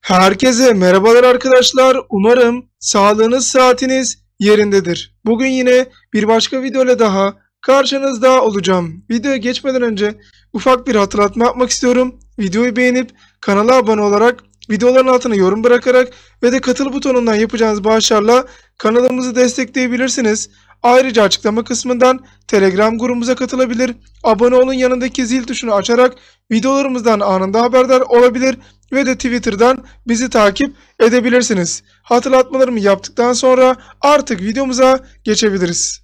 Herkese merhabalar arkadaşlar. Umarım sağlığınız, saatiniz yerindedir. Bugün yine bir başka video ile daha karşınızda olacağım. Videoya geçmeden önce ufak bir hatırlatma yapmak istiyorum. Videoyu beğenip kanala abone olarak videoların altına yorum bırakarak ve de katıl butonundan yapacağınız bağışlarla kanalımızı destekleyebilirsiniz. Ayrıca açıklama kısmından Telegram grubumuza katılabilir, abone olun yanındaki zil tuşunu açarak videolarımızdan anında haberdar olabilir ve de Twitter'dan bizi takip edebilirsiniz. Hatırlatmalarımı yaptıktan sonra artık videomuza geçebiliriz.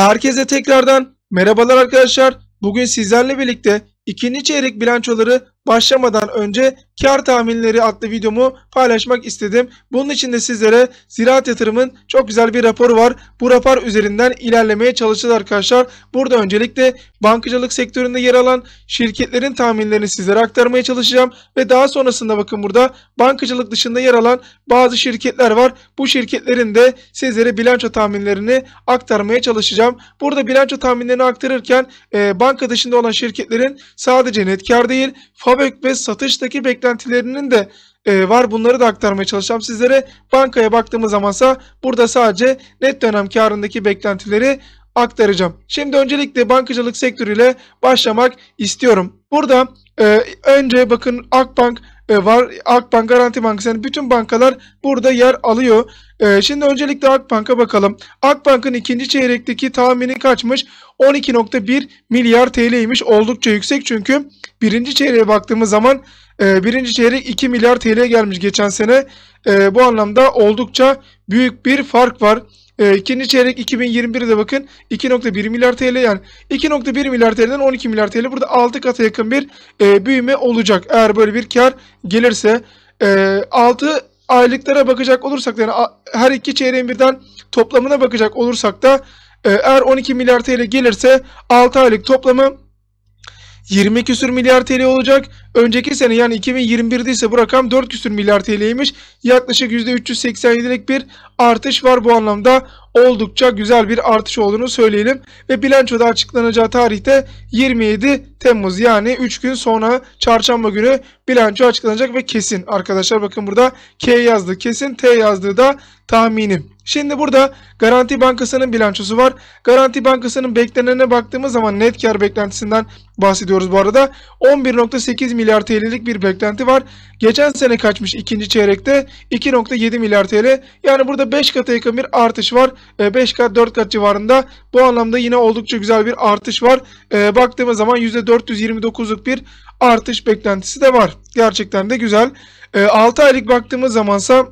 Herkese tekrardan merhabalar arkadaşlar. Bugün sizlerle birlikte ikinci çeyrek bilançoları başlamadan önce kar tahminleri adlı videomu paylaşmak istedim. Bunun için de sizlere Ziraat Yatırım'ın çok güzel bir raporu var. Bu rapor üzerinden ilerlemeye çalışacağız arkadaşlar. Burada öncelikle bankacılık sektöründe yer alan şirketlerin tahminlerini sizlere aktarmaya çalışacağım. Ve daha sonrasında bakın burada bankacılık dışında yer alan bazı şirketler var. Bu şirketlerin de sizlere bilanço tahminlerini aktarmaya çalışacağım. Burada bilanço tahminlerini aktarırken e, banka dışında olan şirketlerin sadece net kar değil, FABÖK ve satıştaki beklentilerinin de e, var. Bunları da aktarmaya çalışacağım sizlere. Bankaya baktığımız zamansa burada sadece net dönem karındaki beklentileri aktaracağım. Şimdi öncelikle bankacılık sektörüyle başlamak istiyorum. Burada e, önce bakın Akbank e, var. Akbank, Garanti Bankası yani bütün bankalar burada yer alıyor. E, şimdi öncelikle Akbank'a bakalım. Akbank'ın ikinci çeyrekteki tahmini kaçmış? 12.1 milyar TL'ymiş. Oldukça yüksek çünkü birinci çeyreğe baktığımız zaman e, birinci çeyrek 2 milyar TL gelmiş geçen sene. E, bu anlamda oldukça büyük bir fark var. E, ikinci çeyrek 2021'de bakın 2.1 milyar TL yani 2.1 milyar TL'den 12 milyar TL burada 6 kata yakın bir e, büyüme olacak. Eğer böyle bir kar gelirse e, 6 aylıklara bakacak olursak yani her iki çeyreğin birden toplamına bakacak olursak da e, eğer 12 milyar TL gelirse 6 aylık toplamı 20 küsür milyar TL olacak. Önceki sene yani 2021'de ise bu rakam 4 küsür milyar TL'ymiş. Yaklaşık %387'lik bir artış var bu anlamda. Oldukça güzel bir artış olduğunu söyleyelim. Ve bilançoda açıklanacağı tarihte 27 Temmuz yani 3 gün sonra çarşamba günü bilanço açıklanacak ve kesin arkadaşlar bakın burada K yazdı kesin T yazdığı da tahminim. Şimdi burada Garanti Bankası'nın bilançosu var. Garanti Bankası'nın beklenene baktığımız zaman net kar beklentisinden bahsediyoruz bu arada. 11.8 milyar TL'lik bir beklenti var. Geçen sene kaçmış ikinci çeyrekte 2.7 milyar TL. Yani burada 5 kata yakın bir artış var. 5 e, kat 4 kat civarında. Bu anlamda yine oldukça güzel bir artış var. E, baktığımız zaman %429'luk bir artış beklentisi de var. Gerçekten de güzel. 6 e, aylık baktığımız zamansa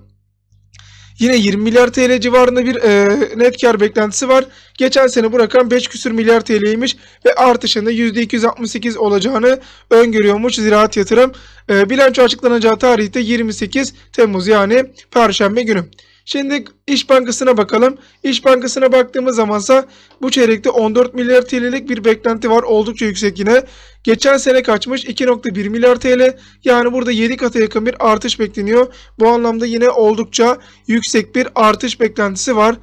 Yine 20 milyar TL civarında bir e, net kar beklentisi var. Geçen sene bu rakam 5 küsür milyar TL'ymiş ve artışında %268 olacağını öngörüyormuş Ziraat Yatırım. E, bilanço açıklanacağı tarihte 28 Temmuz yani Perşembe günü. Şimdi İş Bankası'na bakalım. İş Bankası'na baktığımız zamansa bu çeyrekte 14 milyar TL'lik bir beklenti var. Oldukça yüksek yine. Geçen sene kaçmış 2.1 milyar TL. Yani burada 7 kata yakın bir artış bekleniyor. Bu anlamda yine oldukça yüksek bir artış beklentisi var.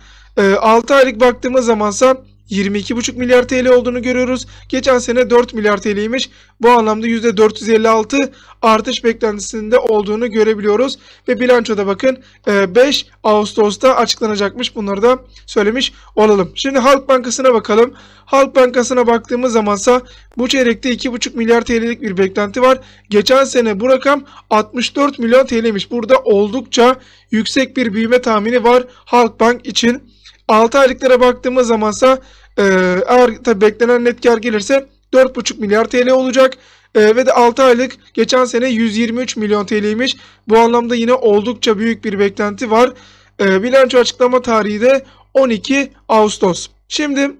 6 ee, aylık baktığımız zamansa 22,5 milyar TL olduğunu görüyoruz. Geçen sene 4 milyar TL'ymiş. Bu anlamda %456 artış beklentisinde olduğunu görebiliyoruz. Ve bilançoda bakın 5 e, Ağustos'ta açıklanacakmış. Bunları da söylemiş olalım. Şimdi Halk Bankası'na bakalım. Halk Bankası'na baktığımız zamansa bu çeyrekte 2,5 milyar TL'lik bir beklenti var. Geçen sene bu rakam 64 milyon TL'ymiş. Burada oldukça yüksek bir büyüme tahmini var Halk Bank için. 6 aylıklara baktığımız zamansa e, eğer tabi beklenen net kar gelirse 4,5 milyar TL olacak. E, ve de 6 aylık geçen sene 123 milyon TL'ymiş. Bu anlamda yine oldukça büyük bir beklenti var. E, bilanço açıklama tarihi de 12 Ağustos. Şimdi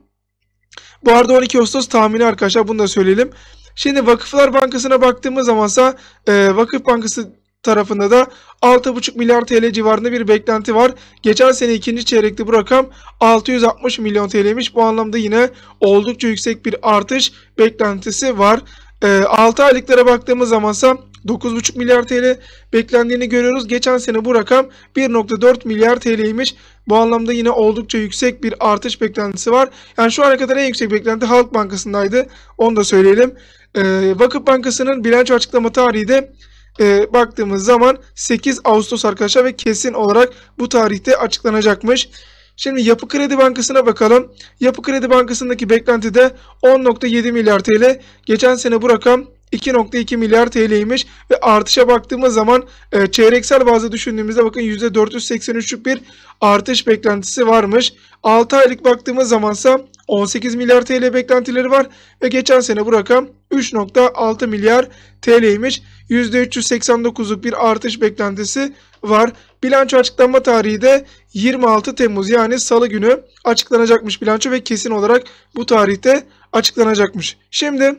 bu arada 12 Ağustos tahmini arkadaşlar bunu da söyleyelim. Şimdi Vakıflar Bankası'na baktığımız zamansa e, Vakıf Bankası tarafında da 6,5 milyar TL civarında bir beklenti var. Geçen sene ikinci çeyrekte bu rakam 660 milyon TL'ymiş. Bu anlamda yine oldukça yüksek bir artış beklentisi var. 6 ee, aylıklara baktığımız zaman ise 9,5 milyar TL beklendiğini görüyoruz. Geçen sene bu rakam 1,4 milyar TL'ymiş. Bu anlamda yine oldukça yüksek bir artış beklentisi var. Yani şu ana kadar en yüksek beklenti Halk Bankası'ndaydı. Onu da söyleyelim. Ee, Vakıf Bankası'nın bilanço açıklama tarihi de e, baktığımız zaman 8 Ağustos arkadaşlar ve kesin olarak bu tarihte açıklanacakmış. Şimdi Yapı Kredi Bankası'na bakalım. Yapı Kredi Bankası'ndaki beklenti de 10.7 milyar TL. Geçen sene bu rakam 2.2 milyar TL'ymiş ve artışa baktığımız zaman e, çeyreksel bazı düşündüğümüzde bakın %483'lük bir artış beklentisi varmış. 6 aylık baktığımız zamansa 18 milyar TL beklentileri var ve geçen sene bu rakam 3.6 milyar TL'ymiş. %389'luk bir artış beklentisi var. Bilanço açıklanma tarihi de 26 Temmuz yani salı günü açıklanacakmış bilanço ve kesin olarak bu tarihte açıklanacakmış. Şimdi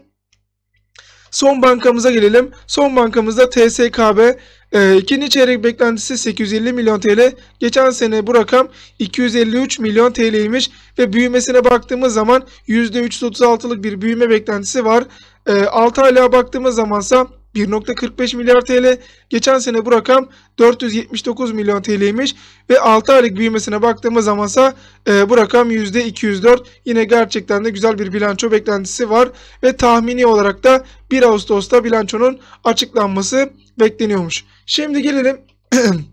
son bankamıza gelelim. Son bankamızda TSKB e, ikinci çeyrek beklentisi 850 milyon TL. Geçen sene bu rakam 253 milyon TL'ymiş ve büyümesine baktığımız zaman %336'lık bir büyüme beklentisi var. 6 ee, aylığa baktığımız zamansa 1.45 milyar TL. Geçen sene bu rakam 479 milyon TL'ymiş ve 6 aylık büyümesine baktığımız zamansa e, bu rakam %204. Yine gerçekten de güzel bir bilanço beklentisi var ve tahmini olarak da 1 Ağustos'ta bilançonun açıklanması bekleniyormuş. Şimdi gelelim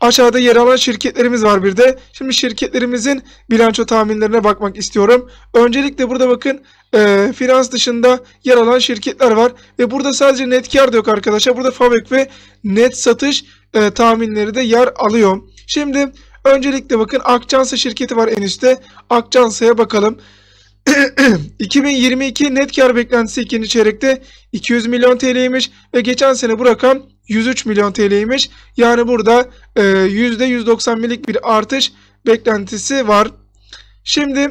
Aşağıda yer alan şirketlerimiz var bir de. Şimdi şirketlerimizin bilanço tahminlerine bakmak istiyorum. Öncelikle burada bakın e, finans dışında yer alan şirketler var. Ve burada sadece net kar da yok arkadaşlar. Burada fabrik ve net satış e, tahminleri de yer alıyor. Şimdi öncelikle bakın Akçansa şirketi var en üstte. Akçansa'ya bakalım. 2022 net kar beklentisi ikinci çeyrekte 200 milyon TL'ymiş ve geçen sene bu rakam 103 milyon TL'ymiş. Yani burada 190 e, %190'lik bir artış beklentisi var. Şimdi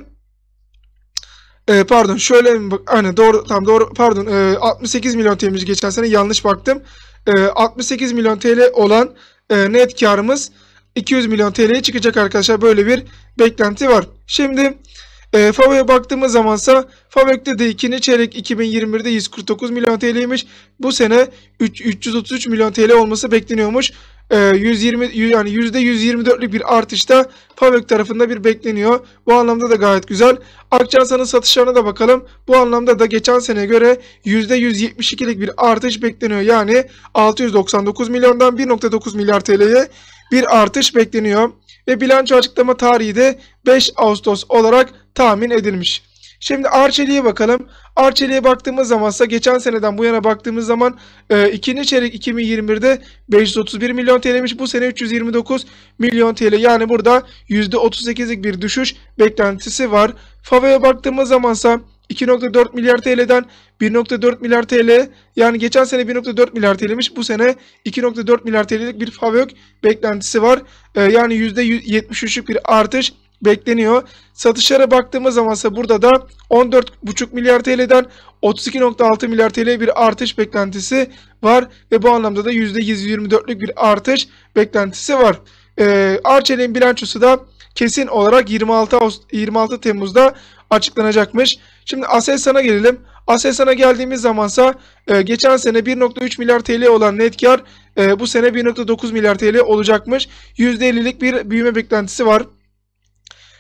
e, pardon şöyle mi bak? Aynen doğru tam doğru pardon e, ee, 68 milyon TL'miş geçen sene yanlış baktım. E, ee, 68 milyon TL olan e, net karımız 200 milyon TL'ye çıkacak arkadaşlar. Böyle bir beklenti var. Şimdi e, FAVÖ'ye baktığımız zamansa FAVÖK'te de ikinci çeyrek 2021'de 149 milyon TL'ymiş. Bu sene 3, 333 milyon TL olması bekleniyormuş. 120 ee, yani %124'lük bir artışta Pavök tarafında bir bekleniyor. Bu anlamda da gayet güzel. Akçansa'nın satışlarına da bakalım. Bu anlamda da geçen sene göre %172'lik bir artış bekleniyor. Yani 699 milyondan 1.9 milyar TL'ye bir artış bekleniyor. Ve bilanço açıklama tarihi de 5 Ağustos olarak tahmin edilmiş. Şimdi Arçelik'e bakalım. Arçelik'e baktığımız zaman ise geçen seneden bu yana baktığımız zaman e, ikinci çeyrek 2021'de 531 milyon TL'miş. Bu sene 329 milyon TL. Yani burada %38'lik bir düşüş beklentisi var. FAVE'ye baktığımız zamansa 2.4 milyar TL'den 1.4 milyar TL yani geçen sene 1.4 milyar TL'miş bu sene 2.4 milyar TL'lik bir FAVÖK beklentisi var. Ee, yani %73'lük bir artış bekleniyor. Satışlara baktığımız zaman ise burada da 14,5 milyar TL'den 32,6 milyar TL bir artış beklentisi var ve bu anlamda da %124'lük bir artış beklentisi var. Ee, Arçelik'in bilançosu da kesin olarak 26 26 Temmuz'da açıklanacakmış. Şimdi Aselsan'a gelelim. Aselsan'a geldiğimiz zamansa e, geçen sene 1.3 milyar TL olan net kar e, bu sene 1.9 milyar TL olacakmış. %50'lik bir büyüme beklentisi var.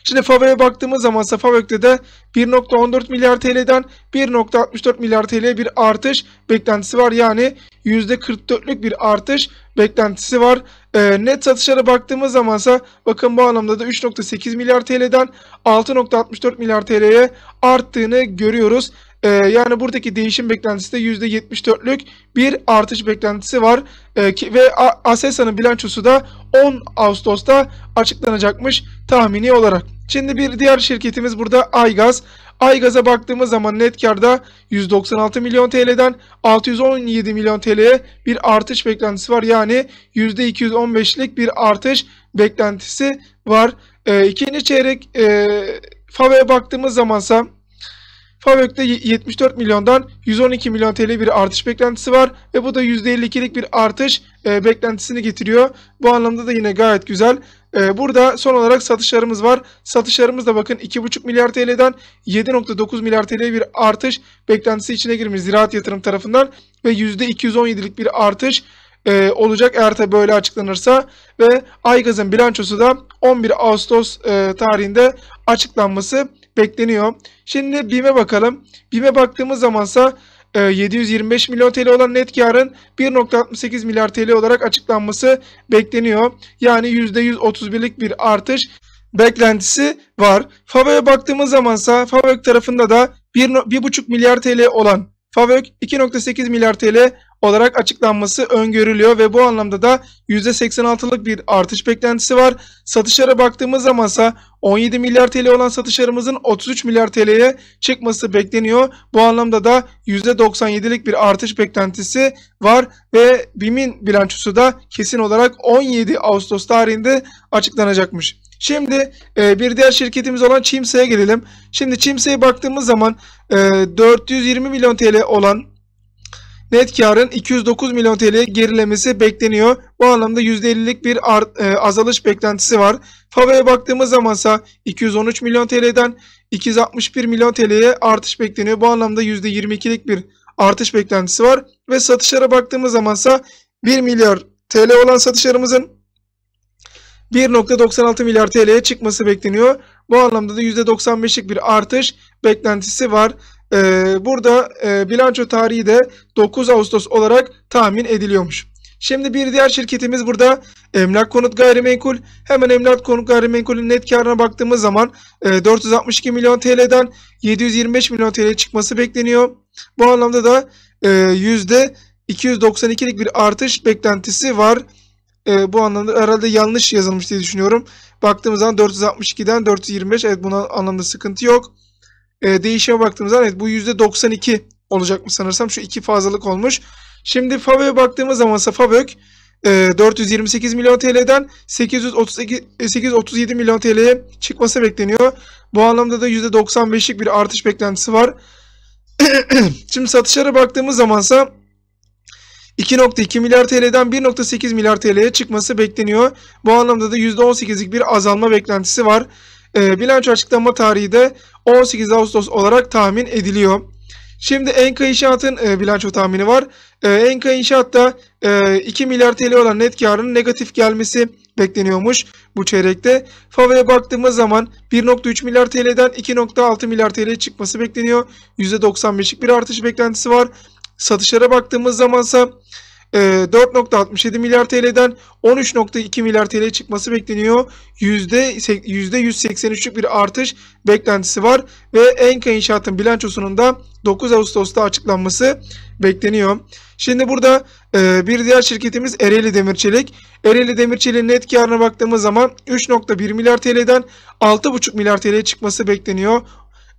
Şimdi Favö'ye baktığımız zaman ise de 1.14 milyar TL'den 1.64 milyar TL'ye bir artış beklentisi var. Yani %44'lük bir artış beklentisi var. E, net satışlara baktığımız zaman ise bakın bu anlamda da 3.8 milyar TL'den 6.64 milyar TL'ye arttığını görüyoruz. E, yani buradaki değişim beklentisi de %74'lük bir artış beklentisi var. E, ki, ve Aselsan'ın bilançosu da 10 Ağustos'ta açıklanacakmış tahmini olarak. Şimdi bir diğer şirketimiz burada Aygaz. Aygaz'a baktığımız zaman net karda 196 milyon TL'den 617 milyon TL'ye bir artış beklentisi var. Yani %215'lik bir artış beklentisi var. E, ikinci çeyrek e, FAV'e baktığımız zamansa Favök'te 74 milyondan 112 milyon TL bir artış beklentisi var ve bu da %52'lik bir artış e, beklentisini getiriyor. Bu anlamda da yine gayet güzel. E, burada son olarak satışlarımız var. Satışlarımız da bakın 2,5 milyar TL'den 7,9 milyar TL bir artış beklentisi içine girmiş ziraat yatırım tarafından ve %217'lik bir artış e, olacak eğer tabi böyle açıklanırsa ve Aygaz'ın bilançosu da 11 Ağustos e, tarihinde açıklanması bekleniyor. Şimdi BİM'e bakalım. BİM'e baktığımız zamansa 725 e, milyon TL olan net karın 1.68 milyar TL olarak açıklanması bekleniyor. Yani %131'lik bir artış beklentisi var. FAVÖ'ye baktığımız zamansa FAVÖK tarafında da 1.5 milyar TL olan FAVÖK 2.8 milyar TL olarak açıklanması öngörülüyor ve bu anlamda da %86'lık bir artış beklentisi var. Satışlara baktığımız zaman ise 17 milyar TL olan satışlarımızın 33 milyar TL'ye çıkması bekleniyor. Bu anlamda da %97'lik bir artış beklentisi var ve BİM'in bilançosu da kesin olarak 17 Ağustos tarihinde açıklanacakmış. Şimdi e, bir diğer şirketimiz olan Çimse'ye gelelim. Şimdi Çimse'ye baktığımız zaman e, 420 milyon TL olan net karın 209 milyon TL gerilemesi bekleniyor. Bu anlamda %50'lik bir art, e, azalış beklentisi var. Favaya baktığımız zaman ise 213 milyon TL'den 261 milyon TL'ye artış bekleniyor. Bu anlamda %22'lik bir artış beklentisi var. Ve satışlara baktığımız zaman ise 1 milyar TL olan satışlarımızın 1.96 milyar TL'ye çıkması bekleniyor. Bu anlamda da %95'lik bir artış beklentisi var e, burada e, bilanço tarihi de 9 Ağustos olarak tahmin ediliyormuş. Şimdi bir diğer şirketimiz burada Emlak Konut Gayrimenkul. Hemen Emlak Konut Gayrimenkul'ün net karına baktığımız zaman 462 e, milyon TL'den 725 milyon TL çıkması bekleniyor. Bu anlamda da %292'lik e, bir artış beklentisi var. E, bu anlamda herhalde yanlış yazılmış diye düşünüyorum. Baktığımız zaman 462'den 425 evet buna anlamda sıkıntı yok e, değişime baktığımızda evet bu %92 olacak mı sanırsam. Şu iki fazlalık olmuş. Şimdi FAVÖ'ye baktığımız zaman ise FAVÖK e, 428 milyon TL'den 832, 837 milyon TL'ye çıkması bekleniyor. Bu anlamda da %95'lik bir artış beklentisi var. Şimdi satışlara baktığımız zamansa 2.2 milyar TL'den 1.8 milyar TL'ye çıkması bekleniyor. Bu anlamda da %18'lik bir azalma beklentisi var. E, bilanço açıklama tarihi de 18 Ağustos olarak tahmin ediliyor. Şimdi Enka İnşaat'ın e, bilanço tahmini var. E, Enka İnşaat'ta e, 2 milyar TL olan net karının negatif gelmesi bekleniyormuş bu çeyrekte. Fava'ya baktığımız zaman 1.3 milyar TL'den 2.6 milyar TL çıkması bekleniyor. %95'lik bir artış beklentisi var. Satışlara baktığımız zamansa 4.67 ee, milyar TL'den 13.2 milyar TL çıkması bekleniyor. %183'lük bir artış beklentisi var ve Enka İnşaat'ın bilançosunun da 9 Ağustos'ta açıklanması bekleniyor. Şimdi burada e, bir diğer şirketimiz Ereğli Demirçelik. Ereğli Demirçelik'in net karına baktığımız zaman 3.1 milyar TL'den 6.5 milyar TL çıkması bekleniyor.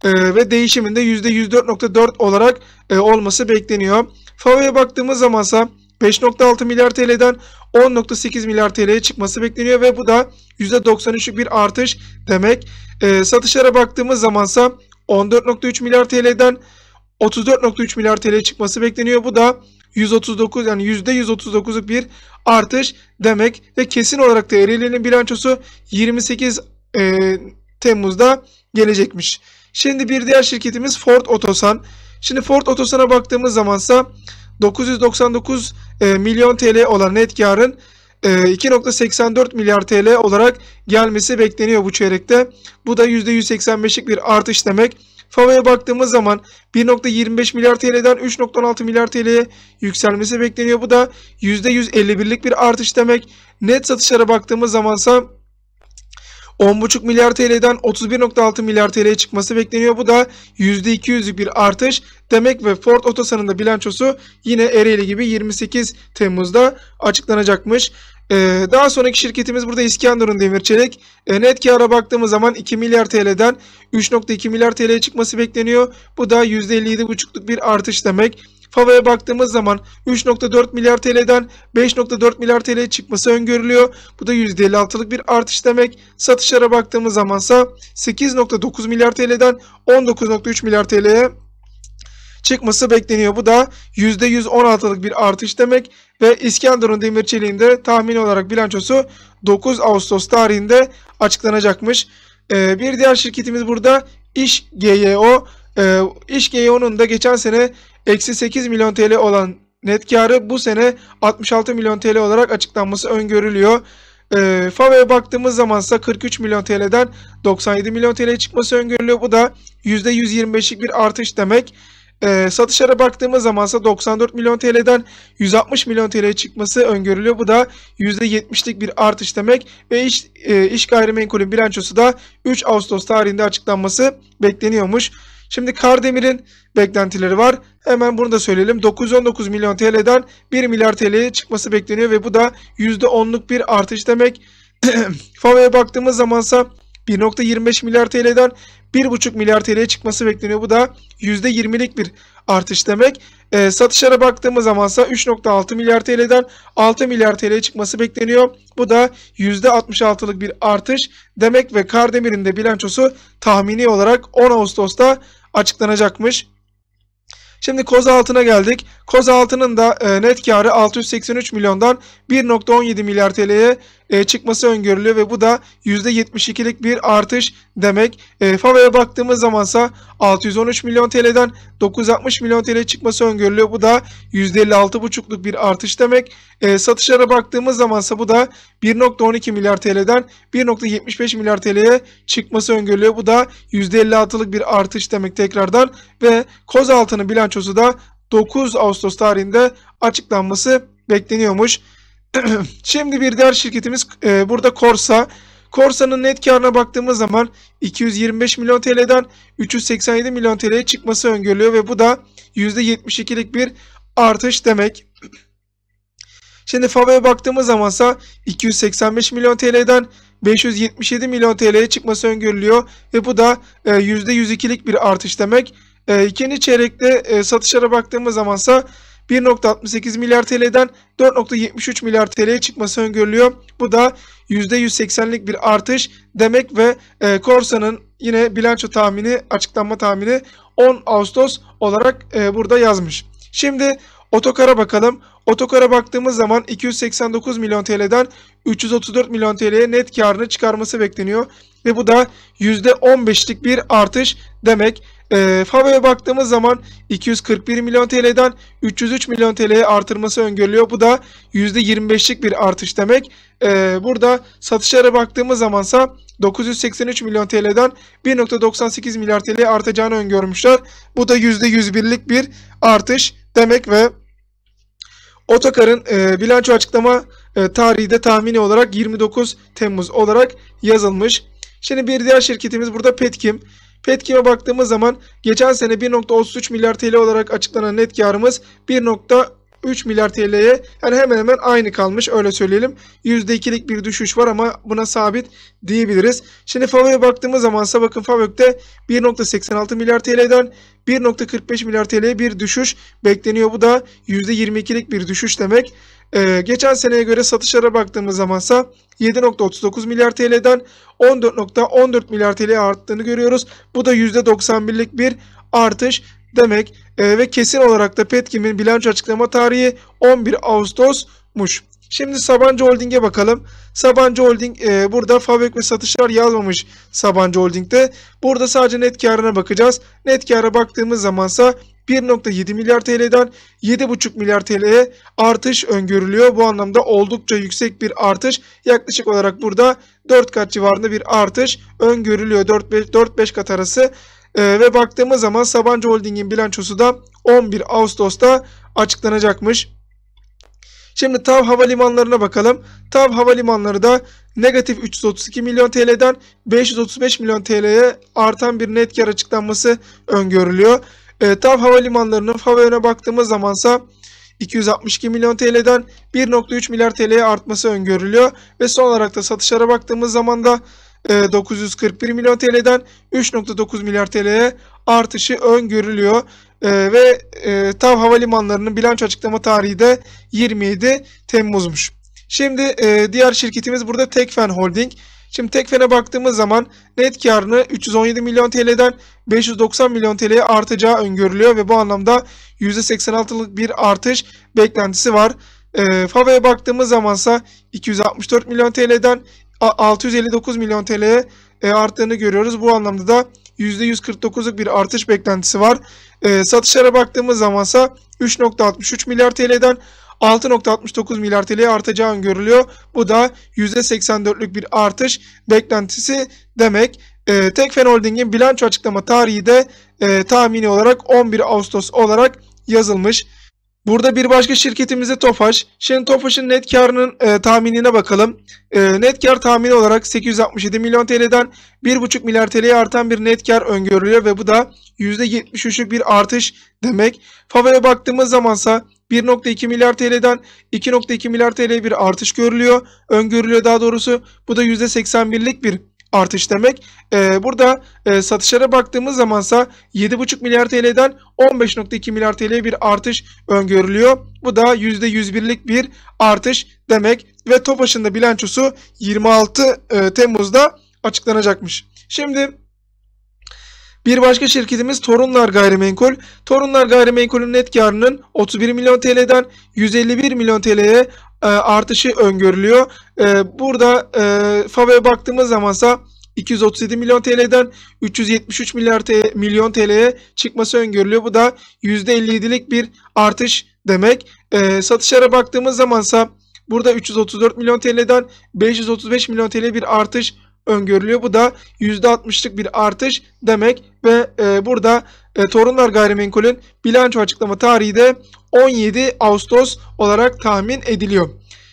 E, ve değişiminde %104.4 olarak e, olması bekleniyor. FAVÖ'ye baktığımız zamansa 5.6 milyar TL'den 10.8 milyar TL'ye çıkması bekleniyor ve bu da %93'lük bir artış demek. E, satışlara baktığımız zamansa 14.3 milyar TL'den 34.3 milyar TL çıkması bekleniyor. Bu da 139 yani %139'luk bir artış demek ve kesin olarak da Ereğli'nin bilançosu 28 e, Temmuz'da gelecekmiş. Şimdi bir diğer şirketimiz Ford Otosan. Şimdi Ford Otosan'a baktığımız zamansa 999 e, milyon TL olan net karın 2.84 e, milyar TL olarak gelmesi bekleniyor bu çeyrekte. Bu da %185'lik bir artış demek. FAVO'ya baktığımız zaman 1.25 milyar TL'den 3.6 milyar TL'ye yükselmesi bekleniyor. Bu da %151'lik bir artış demek. Net satışlara baktığımız zamansa 10,5 milyar TL'den 31,6 milyar TL'ye çıkması bekleniyor. Bu da %200'lük bir artış demek ve Ford Otosan'ın da bilançosu yine Ereğli gibi 28 Temmuz'da açıklanacakmış. Ee, daha sonraki şirketimiz burada İskenderun Demirçelik. E, ee, net kâra baktığımız zaman 2 milyar TL'den 3.2 milyar TL'ye çıkması bekleniyor. Bu da %57,5'luk bir artış demek. FAVA'ya baktığımız zaman 3.4 milyar TL'den 5.4 milyar TL çıkması öngörülüyor. Bu da %56'lık bir artış demek. Satışlara baktığımız zamansa 8.9 milyar TL'den 19.3 milyar TL'ye çıkması bekleniyor. Bu da %116'lık bir artış demek ve İskenderun Demirçelik'in de tahmini olarak bilançosu 9 Ağustos tarihinde açıklanacakmış. Ee, bir diğer şirketimiz burada İş GYO. Ee, İş GYO'nun da geçen sene eksi 8 milyon TL olan net karı bu sene 66 milyon TL olarak açıklanması öngörülüyor. E, ee, FAVE'ye baktığımız zaman ise 43 milyon TL'den 97 milyon TL çıkması öngörülüyor. Bu da %125'lik bir artış demek. E, satışlara baktığımız zaman ise 94 milyon TL'den 160 milyon TL çıkması öngörülüyor. Bu da %70'lik bir artış demek ve iş, e, iş gayrimenkulün bilançosu da 3 Ağustos tarihinde açıklanması bekleniyormuş. Şimdi Kardemir'in beklentileri var. Hemen bunu da söyleyelim. 919 milyon TL'den 1 milyar TL'ye çıkması bekleniyor ve bu da %10'luk bir artış demek. FAVE'ye baktığımız zamansa 1.25 milyar TL'den 1,5 milyar TL'ye çıkması bekleniyor. Bu da %20'lik bir artış demek. E, satışlara baktığımız zamansa 3.6 milyar TL'den 6 milyar TL'ye çıkması bekleniyor. Bu da %66'lık bir artış demek ve Kardemir'in de bilançosu tahmini olarak 10 Ağustos'ta açıklanacakmış. Şimdi koza altına geldik. Koz Kozaltı'nın da e, net karı 683 milyondan 1.17 milyar TL'ye e, çıkması öngörülüyor ve bu da %72'lik bir artış demek. E, Fava'ya baktığımız zamansa 613 milyon TL'den 960 milyon TL çıkması öngörülüyor. Bu da %56,5'luk bir artış demek. E, satışlara baktığımız zamansa bu da 1.12 milyar TL'den 1.75 milyar TL'ye çıkması öngörülüyor. Bu da %56'lık bir artış demek tekrardan ve Koz Kozaltı'nın bilançosu da 9 Ağustos tarihinde açıklanması bekleniyormuş. Şimdi bir diğer şirketimiz e, burada Corsa. Corsa'nın net karına baktığımız zaman 225 milyon TL'den 387 milyon TL'ye çıkması öngörülüyor ve bu da %72'lik bir artış demek. Şimdi Fava'ya baktığımız zaman ise 285 milyon TL'den 577 milyon TL'ye çıkması öngörülüyor ve bu da %102'lik e, bir artış demek. E, ikinci çeyrekte e, satışlara baktığımız zamansa 1.68 milyar TL'den 4.73 milyar TL'ye çıkması öngörülüyor. Bu da %180'lik bir artış demek ve e, Korsa'nın yine bilanço tahmini, açıklanma tahmini 10 Ağustos olarak e, burada yazmış. Şimdi Otokar'a bakalım. Otokar'a baktığımız zaman 289 milyon TL'den 334 milyon TL'ye net karını çıkarması bekleniyor. Ve bu da %15'lik bir artış demek. E, ee, Favö'ye baktığımız zaman 241 milyon TL'den 303 milyon TL'ye artırması öngörülüyor. Bu da %25'lik bir artış demek. E, burada satışlara baktığımız zamansa 983 milyon TL'den 1.98 milyar TL artacağını öngörmüşler. Bu da %101'lik bir artış demek ve Otokar'ın e, bilanço açıklama e, tarihi de tahmini olarak 29 Temmuz olarak yazılmış. Şimdi bir diğer şirketimiz burada Petkim. Petkim'e baktığımız zaman geçen sene 1.33 milyar TL olarak açıklanan net karımız 1.3 milyar TL'ye yani hemen hemen aynı kalmış öyle söyleyelim. %2'lik bir düşüş var ama buna sabit diyebiliriz. Şimdi Favök'e baktığımız zaman ise bakın Favök'te 1.86 milyar TL'den 1.45 milyar TL'ye bir düşüş bekleniyor. Bu da %22'lik bir düşüş demek. Ee, geçen seneye göre satışlara baktığımız zamansa 7.39 milyar TL'den 14.14 milyar TL arttığını görüyoruz. Bu da %91'lik bir artış demek e, ve kesin olarak da Petkim'in bilanço açıklama tarihi 11 Ağustos'muş. Şimdi Sabancı Holding'e bakalım. Sabancı Holding e, burada fabrik ve satışlar yazmamış Sabancı Holding'de. Burada sadece net karına bakacağız. Net kara baktığımız zamansa 1.7 milyar TL'den 7.5 milyar TL'ye artış öngörülüyor. Bu anlamda oldukça yüksek bir artış. Yaklaşık olarak burada 4 kat civarında bir artış öngörülüyor. 4-5 kat arası. Ee, ve baktığımız zaman Sabancı Holding'in bilançosu da 11 Ağustos'ta açıklanacakmış. Şimdi TAV havalimanlarına bakalım. TAV havalimanları da negatif 332 milyon TL'den 535 milyon TL'ye artan bir net kar açıklanması öngörülüyor. E, TAV havalimanlarının FAV öne baktığımız zamansa 262 milyon TL'den 1.3 milyar TL'ye artması öngörülüyor. Ve son olarak da satışlara baktığımız zaman da 941 e, milyon TL'den 3.9 milyar TL'ye artışı öngörülüyor. E, ve e, TAV havalimanlarının bilanço açıklama tarihi de 27 Temmuz'muş. Şimdi e, diğer şirketimiz burada Tekfen Holding. Şimdi Tekfen'e baktığımız zaman net karını 317 milyon TL'den 590 milyon TL'ye artacağı öngörülüyor ve bu anlamda %86'lık bir artış beklentisi var. E, Fava'ya baktığımız zamansa 264 milyon TL'den 659 milyon TL'ye e, arttığını görüyoruz. Bu anlamda da %149'luk bir artış beklentisi var. E, satışlara baktığımız zamansa 3.63 milyar TL'den 6.69 milyar TL'ye artacağı öngörülüyor. Bu da %84'lük bir artış beklentisi demek. E, Tekfen Holding'in bilanço açıklama tarihi de e, tahmini olarak 11 Ağustos olarak yazılmış. Burada bir başka şirketimiz de Tofaş. Şimdi Tofaş'ın net karının e, tahminine bakalım. E, net kar tahmini olarak 867 milyon TL'den 1,5 milyar TL'ye artan bir net kar öngörülüyor ve bu da %73'lük bir artış demek. Favele baktığımız zamansa 1.2 milyar TL'den 2.2 milyar TL bir artış görülüyor. Öngörülüyor daha doğrusu. Bu da %81'lik bir artış demek. Ee, burada e, satışlara baktığımız zamansa 7,5 milyar TL'den 15.2 milyar TL'ye bir artış öngörülüyor. Bu da %101'lik bir artış demek ve TOPAŞ'ın da bilançosu 26 e, Temmuz'da açıklanacakmış. Şimdi bir başka şirketimiz Torunlar Gayrimenkul. Torunlar Gayrimenkul'ün net karının 31 milyon TL'den 151 milyon TL'ye e, artışı öngörülüyor. E, burada e, FAV'e baktığımız zamansa 237 milyon TL'den 373 milyar T milyon TL'ye çıkması öngörülüyor. Bu da %57'lik bir artış demek. E, satışlara baktığımız zamansa burada 334 milyon TL'den 535 milyon TL bir artış öngörülüyor. Bu da %60'lık bir artış demek ve e, burada e, Torunlar Gayrimenkul'ün bilanço açıklama tarihi de 17 Ağustos olarak tahmin ediliyor.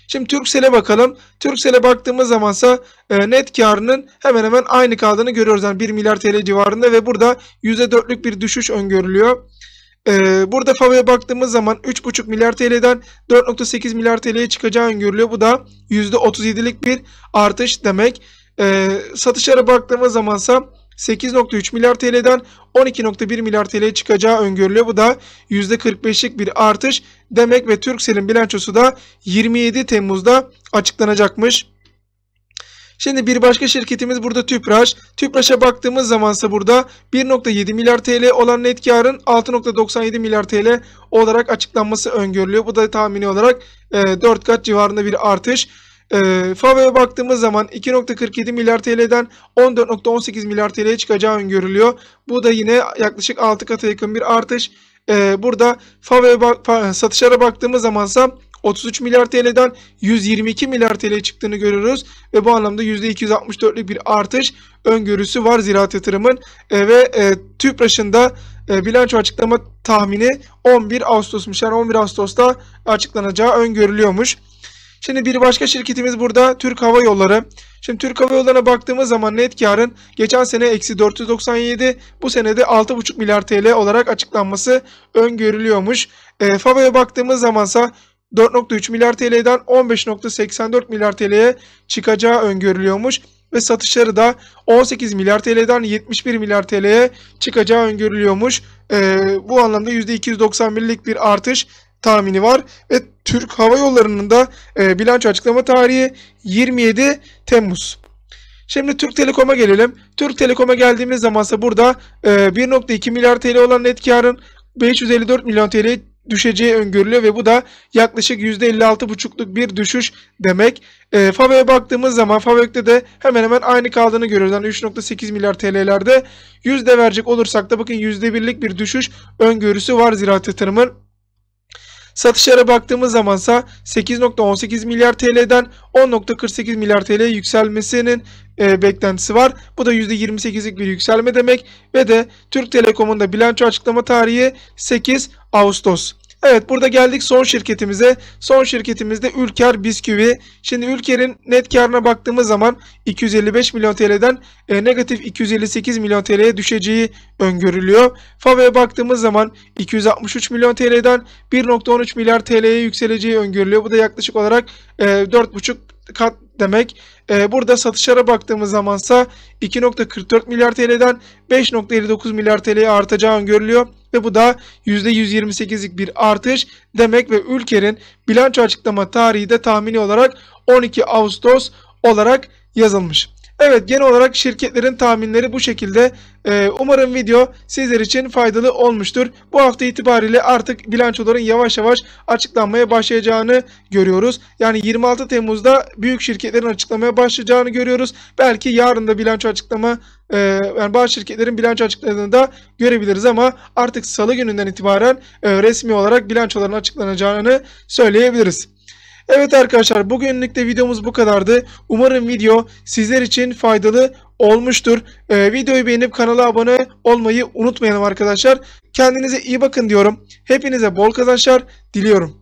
Şimdi Türksel'e bakalım. Türksel'e baktığımız zamansa e, net karının hemen hemen aynı kaldığını görüyoruz. Yani 1 milyar TL civarında ve burada %4'lük bir düşüş öngörülüyor. E, burada Favio'ya baktığımız zaman 3,5 milyar TL'den 4,8 milyar TL'ye çıkacağı öngörülüyor. Bu da %37'lik bir artış demek. E, satışlara baktığımız zamansa 8.3 milyar TL'den 12.1 milyar TL çıkacağı öngörülüyor. Bu da %45'lik bir artış demek ve Turkcell'in bilançosu da 27 Temmuz'da açıklanacakmış. Şimdi bir başka şirketimiz burada Tüpraş. Tüpraş'a baktığımız zamansa burada 1.7 milyar TL olan net karın 6.97 milyar TL olarak açıklanması öngörülüyor. Bu da tahmini olarak 4 e, kat civarında bir artış. E, ee, FAVÖ'ye baktığımız zaman 2.47 milyar TL'den 14.18 milyar TL'ye çıkacağı öngörülüyor. Bu da yine yaklaşık 6 kata yakın bir artış. E, burada FAVÖ'ye bak satışlara baktığımız zaman ise 33 milyar TL'den 122 milyar TL çıktığını görüyoruz ve bu anlamda %264'lük bir artış öngörüsü var ziraat yatırımın e, ve e, TÜPRAŞ'ın da e, bilanço açıklama tahmini 11 Ağustos'muş. Yani 11 Ağustos'ta açıklanacağı öngörülüyormuş. Şimdi bir başka şirketimiz burada Türk Hava Yolları. Şimdi Türk Hava Yolları'na baktığımız zaman net karın geçen sene eksi 497 bu senede 6,5 milyar TL olarak açıklanması öngörülüyormuş. E, ee, FAVE'ye baktığımız zamansa 4.3 milyar TL'den 15.84 milyar TL'ye çıkacağı öngörülüyormuş ve satışları da 18 milyar TL'den 71 milyar TL'ye çıkacağı öngörülüyormuş. E, bu anlamda %291'lik bir artış tahmini var ve Türk Hava Yolları'nın da e, bilanço açıklama tarihi 27 Temmuz. Şimdi Türk Telekom'a gelelim. Türk Telekom'a geldiğimiz zaman ise burada e, 1.2 milyar TL olan net karın 554 milyon TL düşeceği öngörülüyor ve bu da yaklaşık %56,5'luk bir düşüş demek. E, FAVÖ'ye baktığımız zaman FAVÖ'de de hemen hemen aynı kaldığını görüyoruz. Yani 3.8 milyar TL'lerde yüzde verecek olursak da bakın %1'lik bir düşüş öngörüsü var ziraat yatırımın. Satışlara baktığımız zamansa 8.18 milyar TL'den 10.48 milyar TL yükselmesinin e, beklentisi var. Bu da %28'lik bir yükselme demek ve de Türk Telekom'un da bilanço açıklama tarihi 8 Ağustos. Evet burada geldik son şirketimize. Son şirketimizde Ülker Bisküvi. Şimdi Ülker'in net karına baktığımız zaman 255 milyon TL'den e, negatif 258 milyon TL'ye düşeceği öngörülüyor. FAVE'ye baktığımız zaman 263 milyon TL'den 1.13 milyar TL'ye yükseleceği öngörülüyor. Bu da yaklaşık olarak e, 4.5 kat demek. E, burada satışlara baktığımız zamansa 2.44 milyar TL'den 5.59 milyar TL'ye artacağı öngörülüyor ve bu da %128'lik bir artış demek ve ülkenin bilanço açıklama tarihi de tahmini olarak 12 Ağustos olarak yazılmış. Evet genel olarak şirketlerin tahminleri bu şekilde. Ee, umarım video sizler için faydalı olmuştur. Bu hafta itibariyle artık bilançoların yavaş yavaş açıklanmaya başlayacağını görüyoruz. Yani 26 Temmuz'da büyük şirketlerin açıklamaya başlayacağını görüyoruz. Belki yarın da bilanço açıklama e, yani bazı şirketlerin bilanço açıkladığını da görebiliriz ama artık salı gününden itibaren e, resmi olarak bilançoların açıklanacağını söyleyebiliriz. Evet arkadaşlar bugünlük de videomuz bu kadardı. Umarım video sizler için faydalı olmuştur. Ee, videoyu beğenip kanala abone olmayı unutmayalım arkadaşlar. Kendinize iyi bakın diyorum. Hepinize bol kazançlar diliyorum.